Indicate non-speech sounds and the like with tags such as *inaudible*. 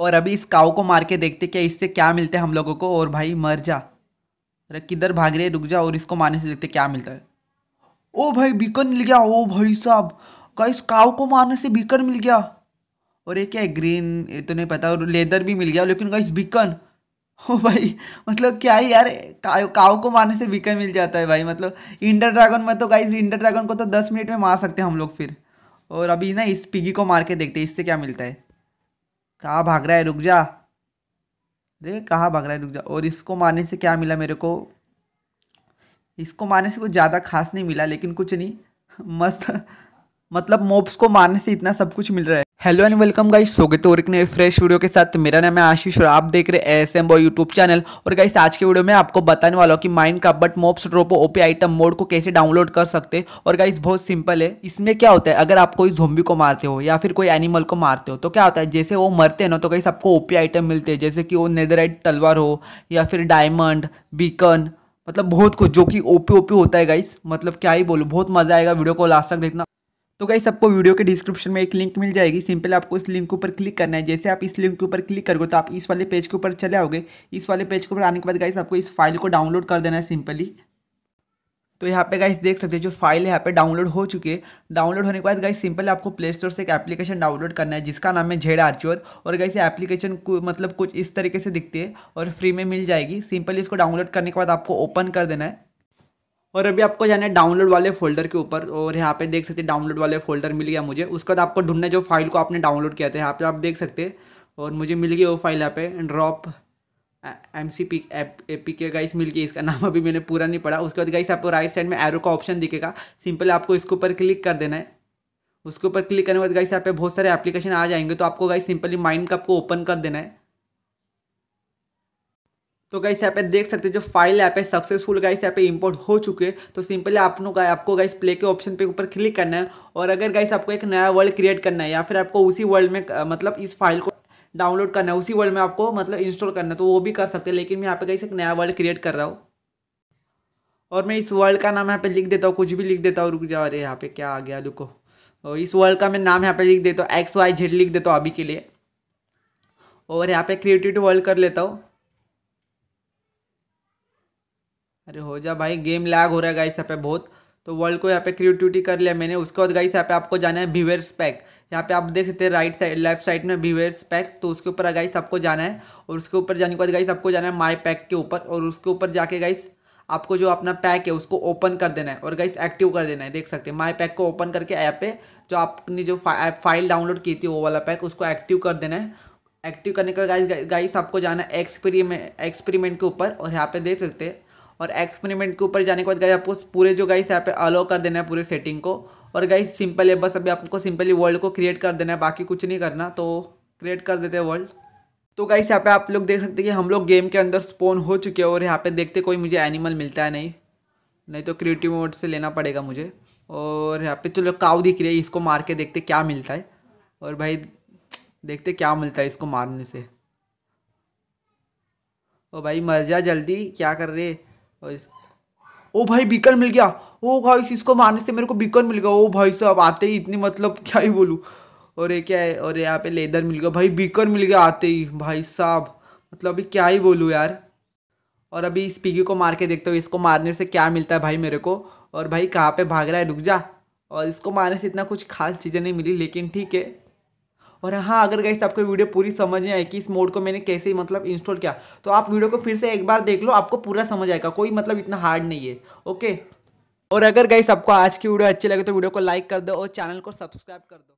और अभी इस काव को मार के देखते क्या इससे क्या मिलते हैं हम लोगों को और भाई मर जा अरे किधर भाग रहे रुक जा और इसको मारने से देखते क्या मिलता है ओ भाई बीकन मिल गया ओ भाई साहब गाइस काऊ को मारने से बीकन मिल गया और ये क्या है ग्रीन ये तो नहीं पता और लेदर भी मिल गया लेकिन गाइस बीकन ओ भाई मतलब क्या है यार काऊ को मारने से बीकन मिल जाता है भाई मतलब इंडर ड्रैगन में तो गाइस इंडर ड्रैगन को तो दस मिनट में मार सकते हैं हम लोग फिर और अभी ना इस पिगी को मार के देखते हैं इससे क्या मिलता है कहाँ भाग रहा है रुक जा अरे कहाँ भाग रहा है रुक जा और इसको मारने से क्या मिला मेरे को इसको मारने से कुछ ज़्यादा खास नहीं मिला लेकिन कुछ नहीं *laughs* मस्त मतलब मोब्स को मारने से इतना सब कुछ मिल रहा है हेलो एंड वेलकम गाइस स्वागत है और एक नए फ्रेश वीडियो के साथ मेरा नाम है आशीष और आप देख रहे हैं S M boy YouTube channel और गाइस आज के वीडियो में आपको बताने वाला हूँ कि माइंड का but mobs drop OP item mod को कैसे डाउनलोड कर सकते और गाइस बहुत सिंपल है इसमें क्या होता है अगर आप कोई जोम्बी को मारते हो या फिर कोई एनिमल को मारते हो तो क्या होता है जैसे वो मरते हैं ना तो गाइस आपको ओपी आइटम मिलते हैं जैसे कि वो नेदराइट तलवार हो या फिर डायमंड बीकन मतलब बहुत कुछ जो कि ओपी ओपी होता है गाइस मतलब क्या ही बोलूँ बहुत मज़ा आएगा वीडियो को लास्ट तक देखना तो गाइस आपको वीडियो के डिस्क्रिप्शन में एक लिंक मिल जाएगी सिंपल आपको इस लिंक के ऊपर क्लिक करना है जैसे आप इस लिंक के ऊपर क्लिक करोगे तो आप इस वाले पेज के ऊपर चले आओगे इस वाले पेज के ऊपर आने के बाद गाइस आपको इस फाइल को डाउनलोड कर देना है सिंपली तो यहाँ पे गाइस देख सकते हैं जो फाइल है यहाँ पे डाउनलोड हो चुकी है डाउनलोड होने के बाद गाइस सिंपल आपको प्ले स्टोर से एक एप्लीकेशन डाउनलोड करना है जिसका नाम है झेड आर्च्योर और गाइस ये एप्लीकेशन मतलब कुछ इस तरीके से दिखती है और फ्री में मिल जाएगी सिंपल इसको डाउनलोड करने के बाद आपको ओपन कर देना है और अभी आपको जाना है डाउनलोड वाले फोल्डर के ऊपर और यहाँ पे देख सकते हैं डाउनलोड वाले फोल्डर मिल गया मुझे उसके बाद आपको ढूंढना जो फाइल को आपने डाउनलोड किया था यहाँ पे आप देख सकते हैं और मुझे मिल गई वो फाइल यहाँ पे drop M C P A P के गाइस मिल गई इसका नाम अभी मैंने पूरा नहीं पढ़ा उसके बाद गाइस आपको राइट साइड में एरो का ऑप्शन दिखेगा सिंपल आपको इसके ऊपर क्लिक कर देना है उसके ऊपर क्लिक करने के बाद गाइस यहाँ पे बहुत सारे एप्लीकेशन आ जाएंगे तो आपको गाइस सिंपली माइंड का आपको ओपन कर देना है तो गाइस यहाँ पे देख सकते हैं जो फाइल यहाँ पे सक्सेसफुल गाइस यहाँ पे इंपोर्ट हो चुके हैं तो सिंपली आप लोग आपको गाइस प्ले के ऑप्शन पे ऊपर क्लिक करना है और अगर गाइस आपको एक नया वर्ल्ड क्रिएट करना है या फिर आपको उसी वर्ल्ड में मतलब इस फाइल को डाउनलोड करना है उसी वर्ल्ड में आपको मतलब इंस्टॉल करना है तो वो भी कर सकते हैं लेकिन मैं यहाँ पे गाइस एक नया वर्ल्ड क्रिएट कर रहा हूँ और मैं इस वर्ल्ड का नाम यहाँ पे लिख देता हूँ कुछ भी लिख देता हूँ रुक जाओ अरे यहाँ पे क्या आ गया रुको और इस वर्ल्ड का मैं नाम यहाँ पे लिख देता हूँ एक्स वाई जेड लिख देता हूँ अभी के लिए और यहाँ पे क्रिएटिव वर्ल्ड कर लेता हूँ अरे हो जा भाई गेम लैग हो रहा है गाइस यहाँ पे बहुत तो वर्ल्ड को यहाँ पे क्रिएटिविटी कर लिया मैंने उसके बाद गाइस यहाँ पे आपको जाना है व्यूअर्स पैक यहाँ पे आप देख सकते हैं राइट साइड लेफ्ट साइड में व्यूअर्स पैक तो उसके ऊपर गाइस आपको जाना है और उसके ऊपर जाने के बाद गाइस आपको जाना है माई पैक के ऊपर और उसके ऊपर जाके गाइस आपको जो अपना पैक है उसको ओपन कर देना है और गाइस एक्टिव कर देना है देख सकते हैं माई पैक को ओपन करके ऐप पे जो आपने जो ऐप फाइल डाउनलोड की थी वो वाला पैक उसको एक्टिव कर देना है एक्टिव करने के बाद गाइस गाइस आपको जाना है एक्सपेरिमेंट एक्सपेरिमेंट के ऊपर और यहाँ पे देख सकते हैं और एक्सपेरिमेंट के ऊपर जाने के बाद गाइस आपको पूरे जो गाइस यहाँ पे अलाउ कर देना है पूरे सेटिंग को और गाइस सिंपल है बस अभी आपको सिंपली वर्ल्ड को क्रिएट कर देना है बाकी कुछ नहीं करना तो क्रिएट कर देते हैं वर्ल्ड तो गाइस यहाँ पे आप लोग देख सकते हैं कि हम लोग गेम के अंदर स्पोन हो चुके हैं और यहाँ पे देखते कोई मुझे एनिमल मिलता है नहीं नहीं तो क्रिएटिव मोड से लेना पड़ेगा मुझे और यहाँ पे चलो तो काव दिख रही है इसको मार के देखते क्या मिलता है और भाई देखते क्या मिलता है इसको मारने से ओ भाई मर जा जल्दी क्या कर रहे और इस ओ भाई बीकन मिल गया ओ भाई इसको मारने से मेरे को बीकन मिल गया ओ भाई साहब आते ही इतनी मतलब *laughs* क्या ही बोलूँ और ये क्या है और यहाँ पे लेदर मिल गया भाई बीकन मिल गया आते ही भाई साहब मतलब अभी क्या ही बोलूँ यार और अभी इस पिगी को मार के देखते हो इसको मारने से क्या मिलता है भाई मेरे को और भाई कहाँ पे भाग रहा है रुक जा और इसको मारने से इतना कुछ खास चीज़ें नहीं मिली लेकिन ठीक है और हाँ अगर गई आपको वीडियो पूरी समझ नहीं आई कि इस मोड को मैंने कैसे मतलब इंस्टॉल किया तो आप वीडियो को फिर से एक बार देख लो आपको पूरा समझ आएगा कोई मतलब इतना हार्ड नहीं है ओके और अगर गई आपको आज की वीडियो अच्छी लगे तो वीडियो को लाइक कर दो और चैनल को सब्सक्राइब कर दो